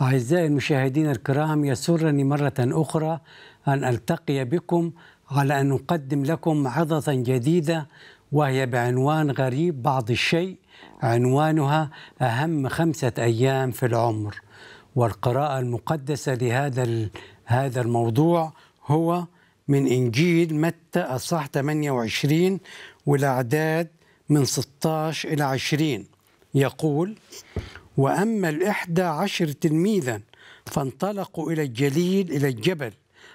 أعزائي المشاهدين الكرام يسرني مرة أخرى أن ألتقي بكم على أن أقدم لكم عظة جديدة وهي بعنوان غريب بعض الشيء عنوانها أهم خمسة أيام في العمر والقراءة المقدسة لهذا هذا الموضوع هو من إنجيل متى أصح 28 والأعداد من 16 إلى 20 يقول وأما الإحدى عشر تلميذا فانطلقوا إلى الجليل إلى الجبل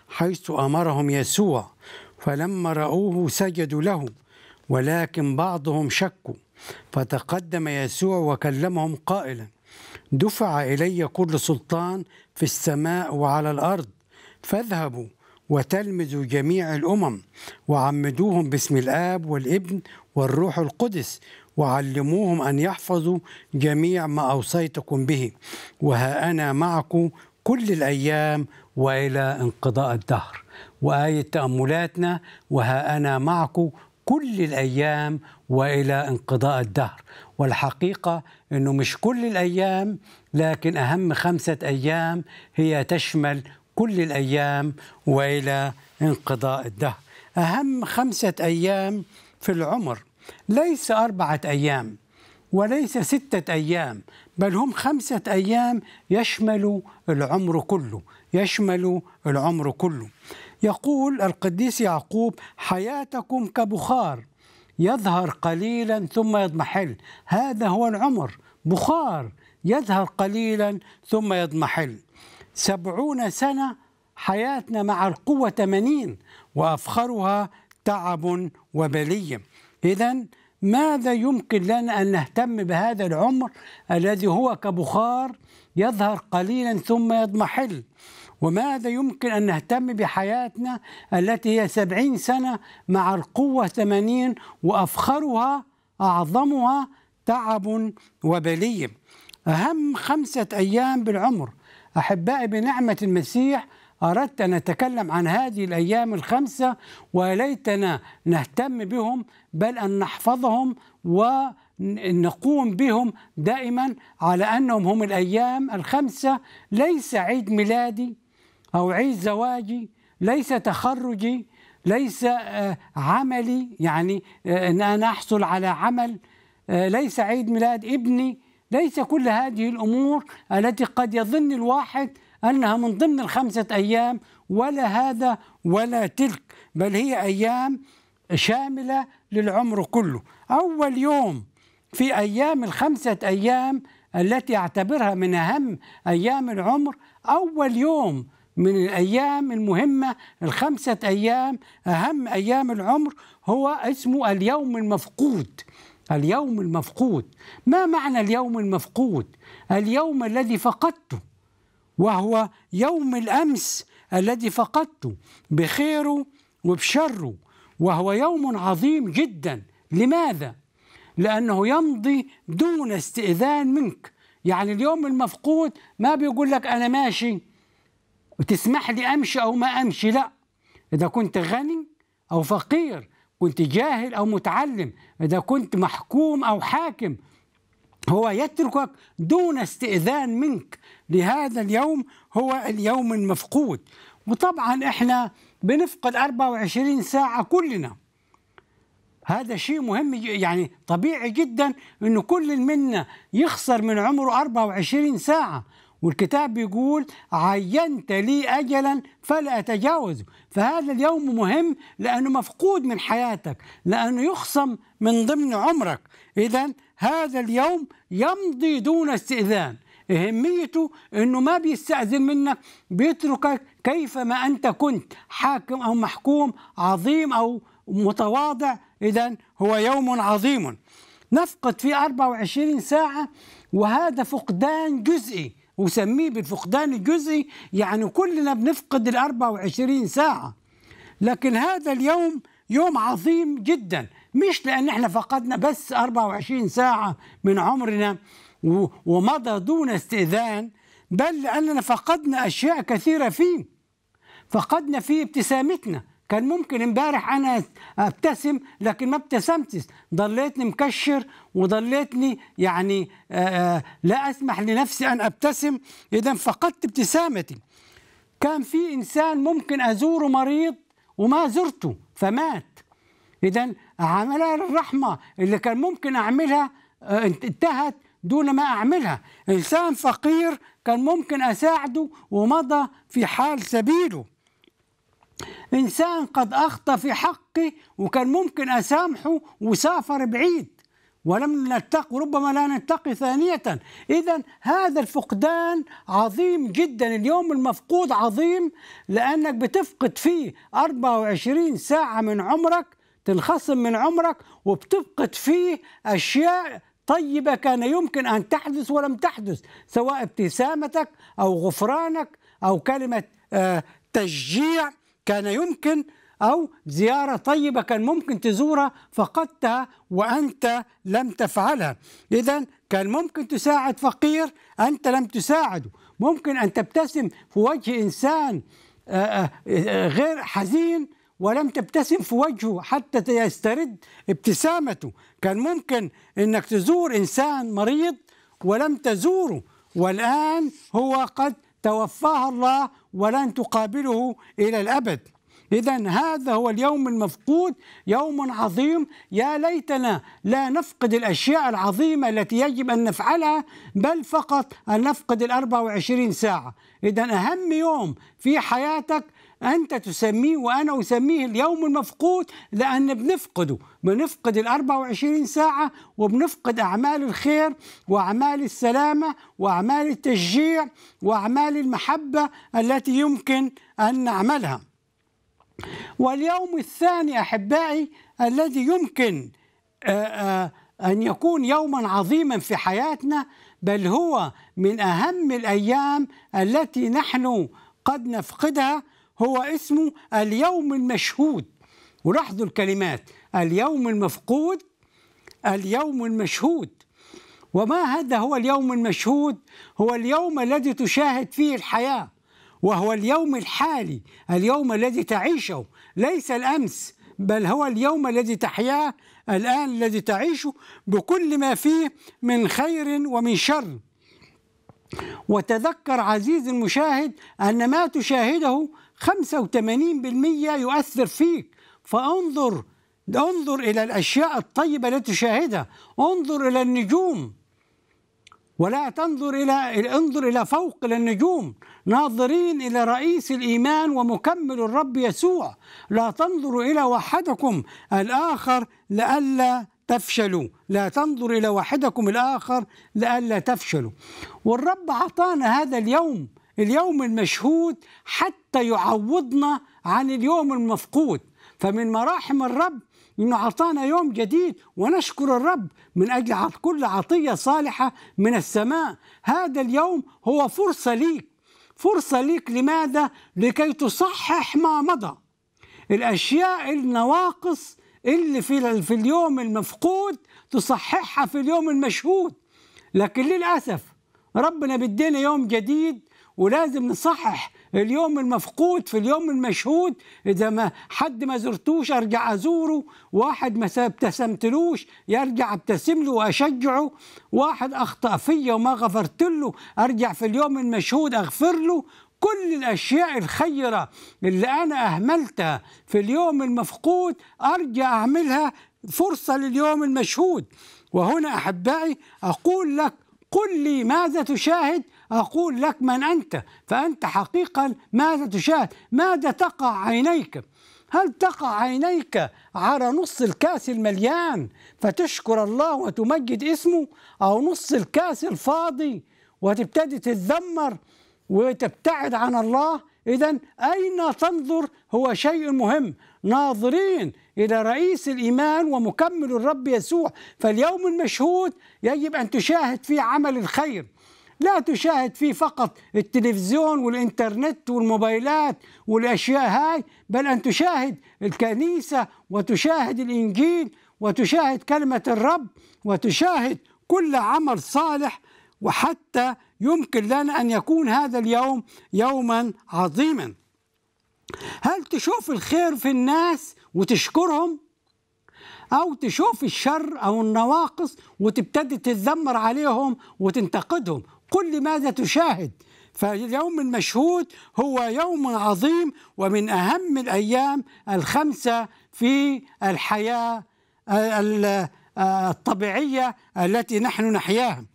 حيث أمرهم يسوع فلما رأوه سجدوا له ولكن بعضهم شكوا فتقدم يسوع وكلمهم قائلا دفع إلي كل سلطان في السماء وعلى الأرض فاذهبوا وتلمذوا جميع الأمم وعمدوهم باسم الآب والابن والروح القدس وعلموهم أن يحفظوا جميع ما أوصيتكم به وها أنا معكم كل الأيام وإلى انقضاء الدهر وآية تأملاتنا وها أنا معكم كل الأيام وإلى انقضاء الدهر والحقيقة أنه مش كل الأيام لكن أهم خمسة أيام هي تشمل كل الأيام وإلى انقضاء الدهر أهم خمسة أيام في العمر ليس أربعة أيام وليس ستة أيام بل هم خمسة أيام يشمل العمر كله يشمل العمر كله يقول القديس يعقوب حياتكم كبخار يظهر قليلا ثم يضمحل هذا هو العمر بخار يظهر قليلا ثم يضمحل سبعون سنة حياتنا مع القوة 80 وأفخرها تعب وبلية إذا ماذا يمكن لنا أن نهتم بهذا العمر الذي هو كبخار يظهر قليلا ثم يضمحل وماذا يمكن أن نهتم بحياتنا التي هي سبعين سنة مع القوة ثمانين وأفخرها أعظمها تعب وبلي أهم خمسة أيام بالعمر أحبائي بنعمة المسيح أردت أن أتكلم عن هذه الأيام الخمسة وليتنا نهتم بهم بل أن نحفظهم و نقوم بهم دائما على أنهم هم الأيام الخمسة ليس عيد ميلادي أو عيد زواجي ليس تخرجي ليس آه، عملي يعني آه، أن أنا أحصل على عمل آه، ليس عيد ميلاد ابني ليس كل هذه الأمور التي قد يظن الواحد أنها من ضمن الخمسة أيام ولا هذا ولا تلك بل هي أيام شاملة للعمر كله أول يوم في أيام الخمسة أيام التي اعتبرها من أهم أيام العمر أول يوم من الأيام المهمة الخمسة أيام أهم أيام العمر هو اسمه اليوم المفقود اليوم المفقود ما معنى اليوم المفقود اليوم الذي فقدته وهو يوم الامس الذي فقدته بخيره وبشره وهو يوم عظيم جدا لماذا لانه يمضي دون استئذان منك يعني اليوم المفقود ما بيقول لك انا ماشي وتسمح لي امشي او ما امشي لا اذا كنت غني او فقير كنت جاهل او متعلم اذا كنت محكوم او حاكم هو يتركك دون استئذان منك لهذا اليوم هو اليوم المفقود وطبعا احنا بنفقد 24 ساعة كلنا هذا شيء مهم يعني طبيعي جدا انه كل منا يخسر من عمره 24 ساعة والكتاب بيقول عينت لي أجلا فلا أتجاوزه فهذا اليوم مهم لأنه مفقود من حياتك لأنه يخصم من ضمن عمرك إذا هذا اليوم يمضي دون استئذان اهميته انه ما بيستاذن منك بيتركك كيفما انت كنت حاكم او محكوم عظيم او متواضع اذا هو يوم عظيم نفقد فيه 24 ساعه وهذا فقدان جزئي وسميه بالفقدان الجزئي يعني كلنا بنفقد ال 24 ساعه لكن هذا اليوم يوم عظيم جدا مش لأن احنا فقدنا بس 24 ساعة من عمرنا ومضى دون استئذان بل لأننا فقدنا أشياء كثيرة فيه فقدنا فيه ابتسامتنا كان ممكن امبارح انا ابتسم لكن ما ابتسمتش ضليتني مكشر وضليتني يعني آه، آه، لا اسمح لنفسي ان ابتسم اذا فقدت ابتسامتي كان في انسان ممكن ازوره مريض وما زرته فمات اذا عملها الرحمة اللي كان ممكن أعملها آه، انتهت دون ما أعملها إنسان فقير كان ممكن أساعده ومضى في حال سبيله إنسان قد أخطأ في حقي وكان ممكن أسامحه وسافر بعيد ولم نلتقي ربما لا نلتقي ثانية إذا هذا الفقدان عظيم جدا اليوم المفقود عظيم لأنك بتفقد فيه 24 ساعة من عمرك تنخصم من عمرك وبتفقد فيه أشياء طيبة كان يمكن أن تحدث ولم تحدث سواء ابتسامتك أو غفرانك أو كلمة آه، تشجيع كان يمكن أو زيارة طيبة كان ممكن تزورها فقدتها وأنت لم تفعلها إذا كان ممكن تساعد فقير أنت لم تساعده ممكن أن تبتسم في وجه إنسان آه، آه، غير حزين ولم تبتسم في وجهه حتى يسترد ابتسامته كان ممكن انك تزور انسان مريض ولم تزوره والان هو قد توفاها الله ولن تقابله الى الابد إذا هذا هو اليوم المفقود يوم عظيم يا ليتنا لا نفقد الأشياء العظيمة التي يجب أن نفعلها بل فقط أن نفقد ال 24 ساعة إذا أهم يوم في حياتك أنت تسميه وأنا أسميه اليوم المفقود لأن بنفقده بنفقد ال 24 ساعة وبنفقد أعمال الخير وأعمال السلامة وأعمال التشجيع وأعمال المحبة التي يمكن أن نعملها واليوم الثاني أحبائي الذي يمكن أن يكون يوما عظيما في حياتنا بل هو من أهم الأيام التي نحن قد نفقدها هو اسمه اليوم المشهود ولاحظوا الكلمات اليوم المفقود اليوم المشهود وما هذا هو اليوم المشهود هو اليوم الذي تشاهد فيه الحياة وهو اليوم الحالي اليوم الذي تعيشه ليس الأمس بل هو اليوم الذي تحياه الآن الذي تعيشه بكل ما فيه من خير ومن شر وتذكر عزيزي المشاهد أن ما تشاهده 85% يؤثر فيك فانظر انظر إلى الأشياء الطيبة التي تشاهدها انظر إلى النجوم ولا تنظر إلى انظر إلى فوق إلى النجوم ناظرين إلى رئيس الإيمان ومكمل الرب يسوع لا تنظروا إلى وحدكم الآخر لئلا تفشلوا لا تنظر إلى وحدكم الآخر لئلا تفشلوا والرب أعطانا هذا اليوم اليوم المشهود حتى يعوضنا عن اليوم المفقود فمن مراحم الرب انه اعطانا يوم جديد ونشكر الرب من اجل كل عطيه صالحه من السماء هذا اليوم هو فرصه ليك فرصه ليك لماذا لكي تصحح ما مضى الاشياء النواقص اللي في في اليوم المفقود تصححها في اليوم المشهود لكن للاسف ربنا بدينا يوم جديد ولازم نصحح اليوم المفقود في اليوم المشهود اذا ما حد ما زرتوش ارجع ازوره واحد ما ابتسمتلوش يرجع ابتسم له واشجعه واحد اخطا فيا وما غفرت له ارجع في اليوم المشهود اغفر له كل الاشياء الخيره اللي انا اهملتها في اليوم المفقود ارجع اعملها فرصه لليوم المشهود وهنا احبائي اقول لك قل لي ماذا تشاهد أقول لك من أنت فأنت حقيقة ماذا تشاهد ماذا تقع عينيك هل تقع عينيك على نص الكاس المليان فتشكر الله وتمجد اسمه أو نص الكاس الفاضي وتبتدي تتذمر وتبتعد عن الله إذا أين تنظر هو شيء مهم ناظرين إلى رئيس الإيمان ومكمل الرب يسوع فاليوم المشهود يجب أن تشاهد فيه عمل الخير لا تشاهد فيه فقط التلفزيون والإنترنت والموبايلات والأشياء هاي بل أن تشاهد الكنيسة وتشاهد الإنجيل وتشاهد كلمة الرب وتشاهد كل عمل صالح وحتى يمكن لنا أن يكون هذا اليوم يوما عظيما هل تشوف الخير في الناس وتشكرهم أو تشوف الشر أو النواقص وتبتدي تتذمر عليهم وتنتقدهم قل لماذا تشاهد فاليوم المشهود هو يوم عظيم ومن أهم الأيام الخمسة في الحياة آه، الطبيعية التي نحن نحياها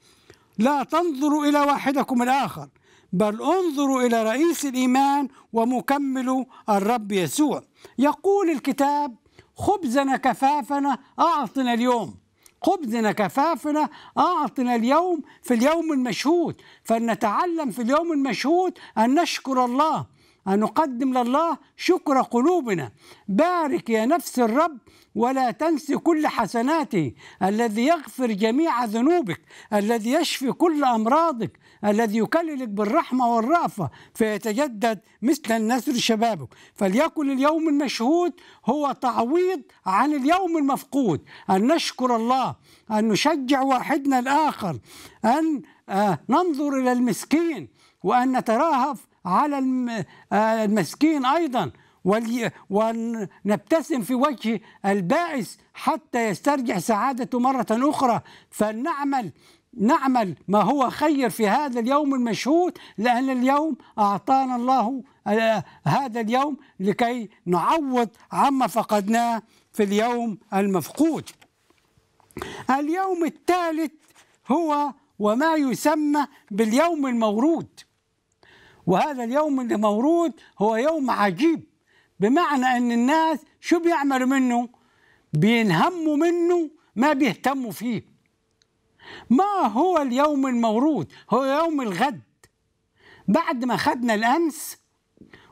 لا تنظروا إلى واحدكم الآخر بل انظروا إلى رئيس الإيمان ومكمل الرب يسوع يقول الكتاب خبزنا كفافنا أعطنا اليوم خبزنا كفافنا أعطنا اليوم في اليوم المشهود فلنتعلم في اليوم المشهود أن نشكر الله أن نقدم لله شكر قلوبنا بارك يا نفس الرب ولا تنس كل حسناته الذي يغفر جميع ذنوبك الذي يشفي كل أمراضك الذي يكللك بالرحمة والرأفة فيتجدد مثل النسر شبابك فليكن اليوم المشهود هو تعويض عن اليوم المفقود أن نشكر الله أن نشجع واحدنا الآخر أن آه، ننظر إلى المسكين وأن نتراهف على آه، المسكين أيضا ونبتسم في وجه البائس حتى يسترجع سعادته مرة أخرى فلنعمل نعمل ما هو خير في هذا اليوم المشهود لأن اليوم أعطانا الله آه، هذا اليوم لكي نعوض عما فقدناه في اليوم المفقود اليوم الثالث هو وما يسمى باليوم المورود وهذا اليوم المورود هو يوم عجيب بمعنى أن الناس شو بيعملوا منه بينهموا منه ما بيهتموا فيه ما هو اليوم الموروث هو يوم الغد بعد ما خدنا الأمس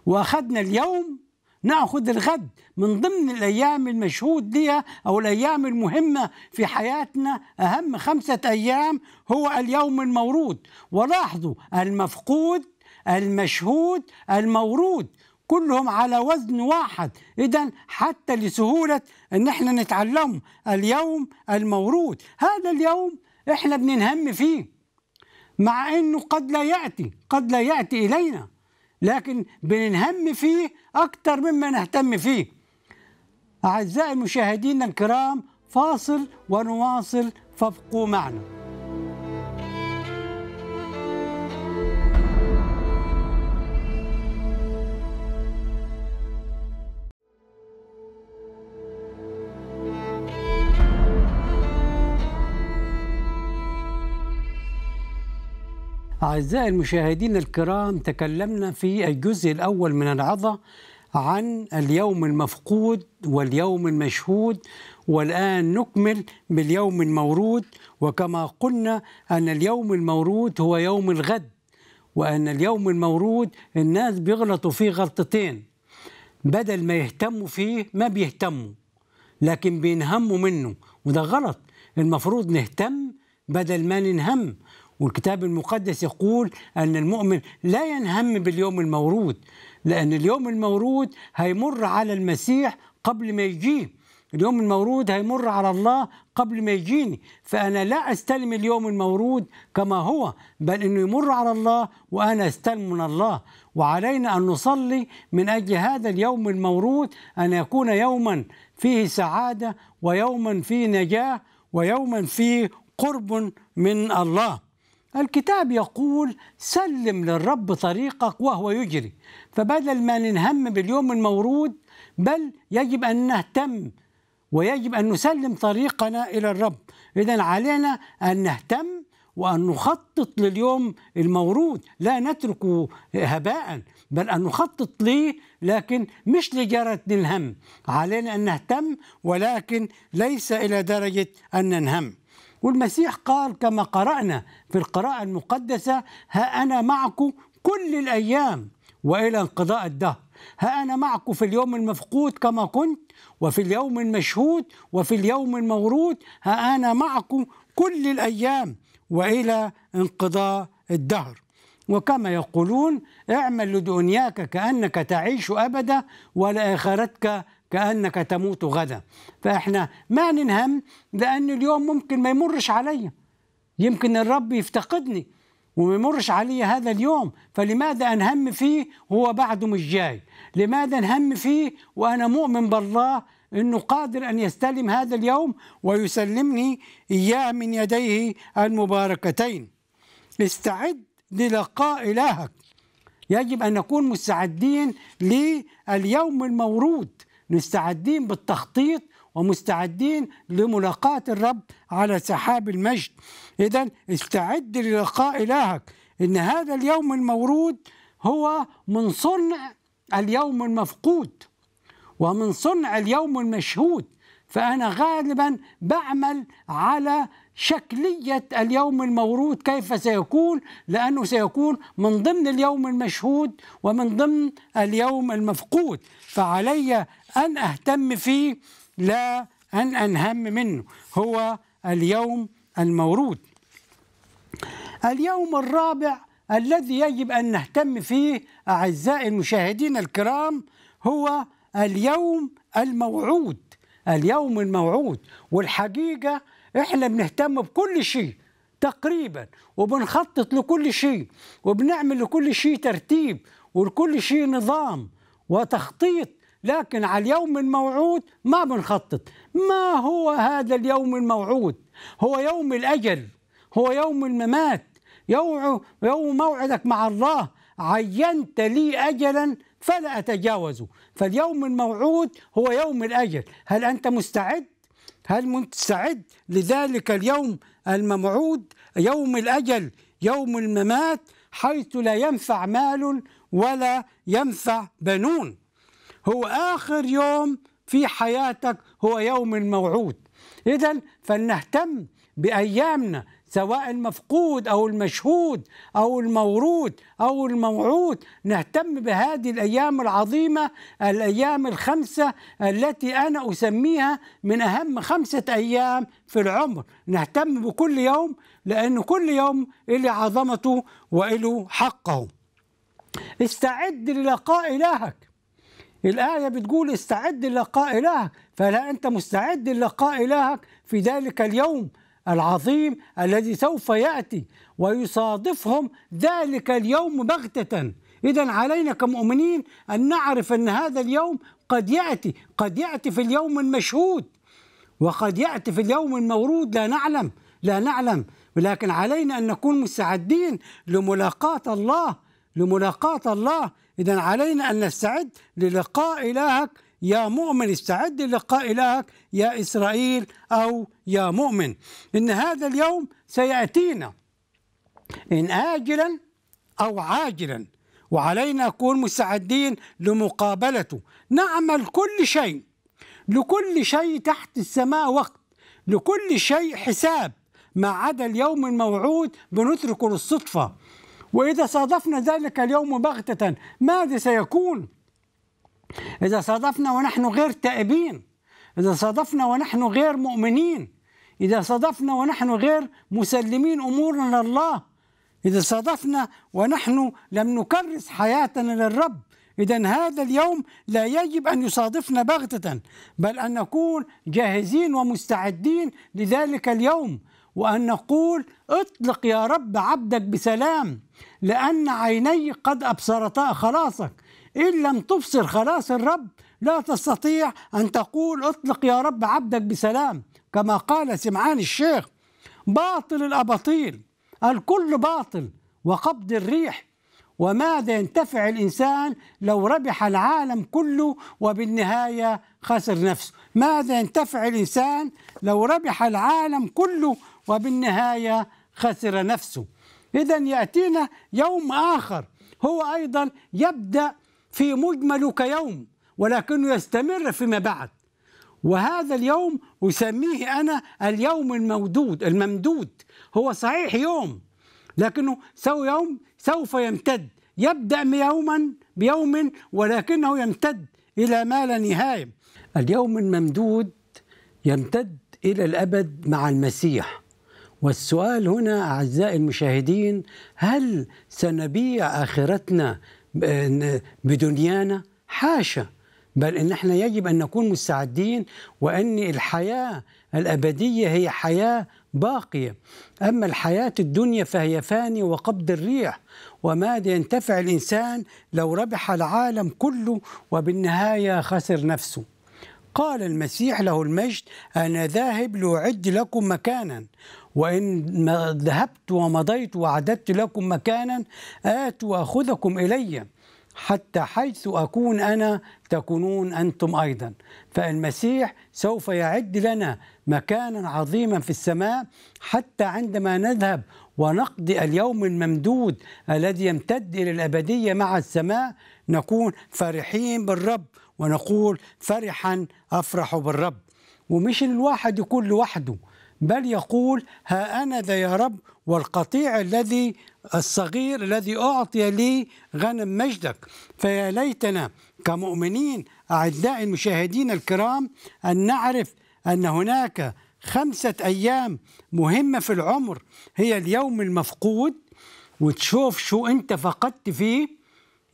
وأخذنا اليوم ناخذ الغد من ضمن الايام المشهود لها او الايام المهمه في حياتنا اهم خمسه ايام هو اليوم الموروث ولاحظوا المفقود المشهود الموروث كلهم على وزن واحد اذا حتى لسهوله ان احنا نتعلم اليوم الموروث هذا اليوم احنا بننهم فيه مع انه قد لا ياتي قد لا ياتي الينا لكن بننهم فيه اكثر مما نهتم فيه اعزائي المشاهدين الكرام فاصل ونواصل فابقوا معنا أعزائي المشاهدين الكرام تكلمنا في الجزء الأول من العظة عن اليوم المفقود واليوم المشهود والآن نكمل باليوم المورود وكما قلنا أن اليوم المورود هو يوم الغد وأن اليوم المورود الناس بيغلطوا فيه غلطتين بدل ما يهتموا فيه ما بيهتموا لكن بينهموا منه وده غلط المفروض نهتم بدل ما ننهم والكتاب المقدس يقول أن المؤمن لا ينهم باليوم المورود لأن اليوم المورود هيمر على المسيح قبل ما يجيه اليوم المورود هيمر على الله قبل ما يجيني فأنا لا أستلم اليوم المورود كما هو بل أنه يمر على الله وأنا أستلم من الله وعلينا أن نصلي من أجل هذا اليوم المورود أن يكون يوما فيه سعادة ويوما فيه نجاة ويوما فيه قرب من الله الكتاب يقول سلم للرب طريقك وهو يجري فبدل ما ننهم باليوم المورود بل يجب أن نهتم ويجب أن نسلم طريقنا إلى الرب إذا علينا أن نهتم وأن نخطط لليوم المورود لا نتركه هباء بل أن نخطط ليه لكن مش لجرد الهم علينا أن نهتم ولكن ليس إلى درجة أن ننهم والمسيح قال كما قرأنا في القراءة المقدسة ها أنا معكم كل الأيام وإلى انقضاء الدهر ها أنا معكم في اليوم المفقود كما كنت وفي اليوم المشهود وفي اليوم المورود ها أنا معكم كل الأيام وإلى انقضاء الدهر وكما يقولون اعمل لدنياك كأنك تعيش أبدا ولآخرتك كأنك تموت غدا فإحنا ما ننهم لأن اليوم ممكن ما يمرش علي يمكن الرب يفتقدني وما يمرش علي هذا اليوم فلماذا أنهم فيه هو بعده مش جاي لماذا أنهم فيه وأنا مؤمن بالله أنه قادر أن يستلم هذا اليوم ويسلمني إياه من يديه المباركتين استعد للقاء إلهك يجب أن نكون مستعدين لليوم المورود مستعدين بالتخطيط ومستعدين لملاقاة الرب على سحاب المجد إذا استعد للقاء إلهك إن هذا اليوم المورود هو من صنع اليوم المفقود ومن صنع اليوم المشهود فأنا غالبا بعمل على شكلية اليوم المورود كيف سيكون لأنه سيكون من ضمن اليوم المشهود ومن ضمن اليوم المفقود فعلي أن أهتم فيه لا أن أنهم منه هو اليوم المورود اليوم الرابع الذي يجب أن نهتم فيه أعزائي المشاهدين الكرام هو اليوم الموعود اليوم الموعود والحقيقة إحنا بنهتم بكل شيء تقريبا وبنخطط لكل شيء وبنعمل لكل شيء ترتيب ولكل شيء نظام وتخطيط لكن على اليوم الموعود ما بنخطط ما هو هذا اليوم الموعود هو يوم الأجل هو يوم الممات يوم موعدك مع الله عينت لي أجلا فلا أتجاوزه فاليوم الموعود هو يوم الأجل هل أنت مستعد؟ هل مستعد لذلك اليوم الموعود يوم الأجل يوم الممات حيث لا ينفع مال ولا ينفع بنون هو آخر يوم في حياتك هو يوم الموعود إذا فلنهتم بأيامنا سواء المفقود أو المشهود أو المورود أو الموعود نهتم بهذه الأيام العظيمة الأيام الخمسة التي أنا أسميها من أهم خمسة أيام في العمر نهتم بكل يوم لأن كل يوم إلي عظمته وإله حقه استعد للقاء إلهك الآية بتقول استعد للقاء إلهك فلا أنت مستعد للقاء إلهك في ذلك اليوم العظيم الذي سوف يأتي ويصادفهم ذلك اليوم بغتة إذا علينا كمؤمنين أن نعرف أن هذا اليوم قد يأتي قد يأتي في اليوم المشهود وقد يأتي في اليوم المورود لا نعلم لا نعلم ولكن علينا أن نكون مستعدين لملاقاة الله لملاقاة الله إذا علينا أن نستعد للقاء إلهك يا مؤمن استعد للقاء إلهك يا إسرائيل أو يا مؤمن إن هذا اليوم سيأتينا إن آجلا أو عاجلا وعلينا نكون مستعدين لمقابلته نعمل كل شيء لكل شيء تحت السماء وقت لكل شيء حساب ما عدا اليوم الموعود بنتركه للصدفه وإذا صادفنا ذلك اليوم بغتة ماذا سيكون؟ إذا صادفنا ونحن غير تائبين إذا صادفنا ونحن غير مؤمنين إذا صادفنا ونحن غير مسلمين أمورنا لله إذا صادفنا ونحن لم نكرس حياتنا للرب إذا هذا اليوم لا يجب أن يصادفنا بغتة بل أن نكون جاهزين ومستعدين لذلك اليوم وأن نقول اطلق يا رب عبدك بسلام لأن عيني قد أبصرتا خلاصك إن لم تبصر خلاص الرب لا تستطيع أن تقول اطلق يا رب عبدك بسلام كما قال سمعان الشيخ باطل الأباطيل الكل باطل وقبض الريح وماذا ينتفع الإنسان لو ربح العالم كله وبالنهاية خسر نفسه ماذا ينتفع الإنسان لو ربح العالم كله وبالنهاية خسر نفسه إذا يأتينا يوم آخر هو أيضا يبدأ في مجمله كيوم ولكنه يستمر فيما بعد وهذا اليوم أسميه أنا اليوم المودود الممدود هو صحيح يوم لكنه سو يوم سوف يمتد يبدأ يوما بيوم ولكنه يمتد إلى ما لا نهاية اليوم الممدود يمتد إلى الأبد مع المسيح والسؤال هنا أعزائي المشاهدين هل سنبيع آخرتنا بدنيانا حاشا بل ان احنا يجب ان نكون مستعدين وان الحياه الابديه هي حياه باقيه اما الحياه الدنيا فهي فاني وقبض الريح وماذا ينتفع الانسان لو ربح العالم كله وبالنهايه خسر نفسه قال المسيح له المجد انا ذاهب لاعد لكم مكانا وإن ذهبت ومضيت وعددت لكم مكانا آت وأخذكم إليّ حتى حيث أكون أنا تكونون أنتم أيضا فالمسيح سوف يعد لنا مكانا عظيما في السماء حتى عندما نذهب ونقضي اليوم الممدود الذي يمتد إلى الأبدية مع السماء نكون فرحين بالرب ونقول فرحا أفرح بالرب ومش الواحد يكون لوحده بل يقول ها أنا ذا يا رب والقطيع الذي الصغير الذي أعطي لي غنم مجدك فيا ليتنا كمؤمنين أعداء المشاهدين الكرام أن نعرف أن هناك خمسة أيام مهمة في العمر هي اليوم المفقود وتشوف شو أنت فقدت فيه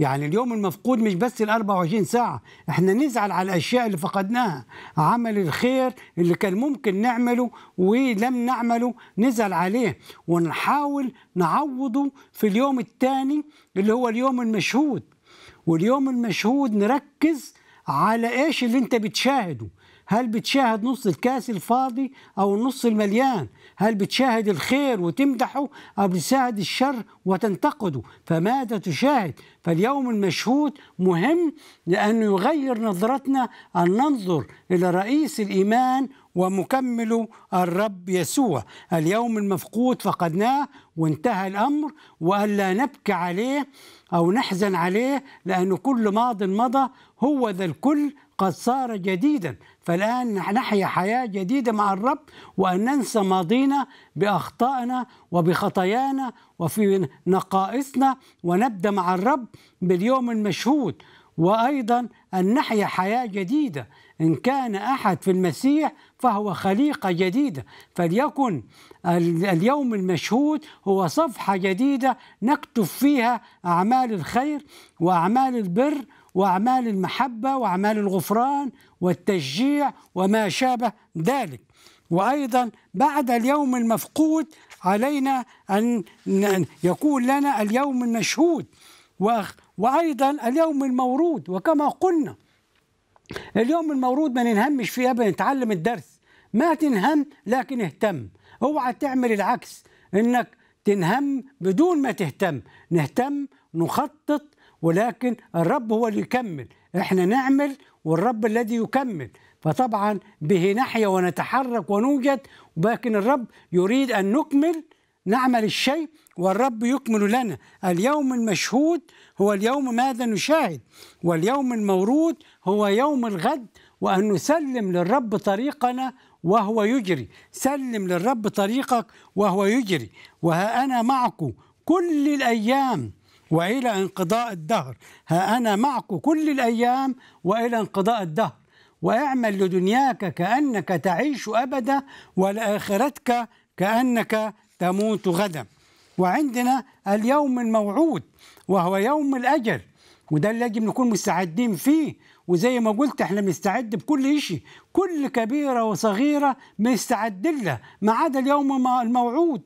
يعني اليوم المفقود مش بس ال 24 ساعة احنا نزعل على الأشياء اللي فقدناها عمل الخير اللي كان ممكن نعمله ولم نعمله نزعل عليه ونحاول نعوضه في اليوم الثاني اللي هو اليوم المشهود واليوم المشهود نركز على ايش اللي انت بتشاهده هل بتشاهد نص الكاس الفاضي أو النص المليان هل بتشاهد الخير وتمدحه أو بتشاهد الشر وتنتقده فماذا تشاهد فاليوم المشهود مهم لأنه يغير نظرتنا أن ننظر إلى رئيس الإيمان ومكمل الرب يسوع اليوم المفقود فقدناه وانتهى الأمر وألا نبكي عليه أو نحزن عليه لأن كل ماض مضى هو ذا الكل قد صار جديدا فالآن نحيا حياة جديدة مع الرب وأن ننسى ماضينا بأخطائنا وبخطايانا وفي نقائصنا ونبدأ مع الرب باليوم المشهود وأيضا أن نحيا حياة جديدة إن كان أحد في المسيح فهو خليقة جديدة فليكن اليوم المشهود هو صفحة جديدة نكتب فيها أعمال الخير وأعمال البر وأعمال المحبة وأعمال الغفران والتشجيع وما شابه ذلك وأيضا بعد اليوم المفقود علينا أن يكون لنا اليوم المشهود وأيضا اليوم المورود وكما قلنا اليوم المورود ما ننهمش فيه أبدا نتعلم الدرس ما تنهم لكن اهتم اوعى تعمل العكس انك تنهم بدون ما تهتم نهتم نخطط ولكن الرب هو اللي يكمل احنا نعمل والرب الذي يكمل فطبعا به نحيا ونتحرك ونوجد ولكن الرب يريد ان نكمل نعمل الشيء والرب يكمل لنا اليوم المشهود هو اليوم ماذا نشاهد واليوم المورود هو يوم الغد وأن نسلم للرب طريقنا وهو يجري سلم للرب طريقك وهو يجري وها أنا معكم كل الأيام وإلى انقضاء الدهر ها أنا معك كل الأيام وإلى انقضاء الدهر واعمل لدنياك كأنك تعيش أبدا ولآخرتك كأنك تموت غدا وعندنا اليوم الموعود وهو يوم الأجل وده اللي يجب نكون مستعدين فيه وزي ما قلت احنا مستعد بكل شيء كل كبيرة وصغيرة مستعد لها ما عدا اليوم الموعود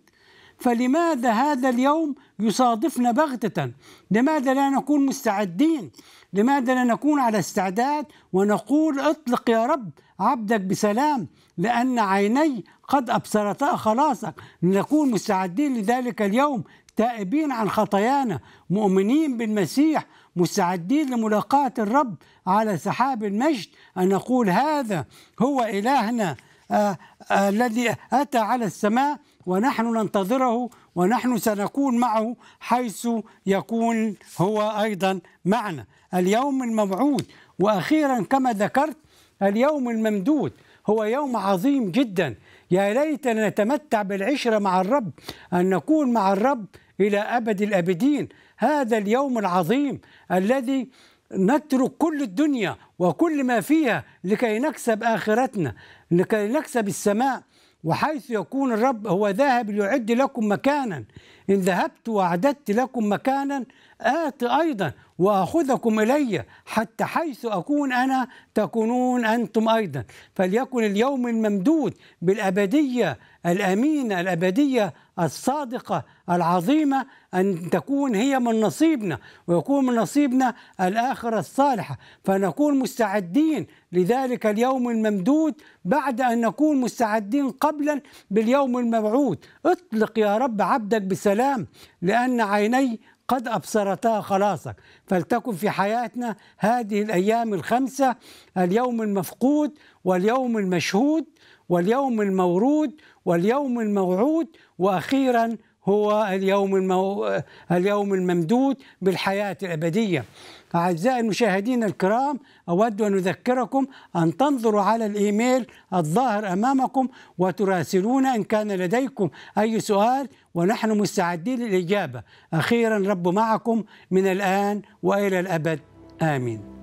فلماذا هذا اليوم يصادفنا بغتة لماذا لا نكون مستعدين لماذا لا نكون على استعداد ونقول اطلق يا رب عبدك بسلام لأن عيني قد أبصرتا آه، خلاصك لنكون مستعدين لذلك اليوم تائبين عن خطايانا مؤمنين بالمسيح مستعدين لملاقاة الرب على سحاب المجد أن نقول هذا هو إلهنا آه، آه، الذي أتى على السماء ونحن ننتظره ونحن سنكون معه حيث يكون هو أيضا معنا اليوم الموعود وأخيرا كما ذكرت اليوم الممدود هو يوم عظيم جدا يا ليتنا نتمتع بالعشرة مع الرب أن نكون مع الرب إلى أبد الأبدين هذا اليوم العظيم الذي نترك كل الدنيا وكل ما فيها لكي نكسب آخرتنا لكي نكسب السماء وحيث يكون الرب هو ذاهب ليعد لكم مكانا إن ذهبت وأعددت لكم مكانا آت أيضا وأخذكم إلي حتى حيث أكون أنا تكونون أنتم أيضا فليكن اليوم الممدود بالأبدية الأمينة الأبدية الصادقة العظيمة أن تكون هي من نصيبنا ويكون من نصيبنا الآخرة الصالحة فنكون مستعدين لذلك اليوم الممدود بعد أن نكون مستعدين قبلا باليوم الموعود اطلق يا رب عبدك بسلام السلام لأن عيني قد أبصرتا خلاصك فلتكن في حياتنا هذه الأيام الخمسة اليوم المفقود واليوم المشهود واليوم المورود واليوم الموعود وأخيرا هو اليوم المو... اليوم الممدود بالحياة الأبدية أعزائي المشاهدين الكرام أود أن أذكركم أن تنظروا على الإيميل الظاهر أمامكم وتراسلونا إن كان لديكم أي سؤال ونحن مستعدين للإجابة أخيرا رب معكم من الآن وإلى الأبد آمين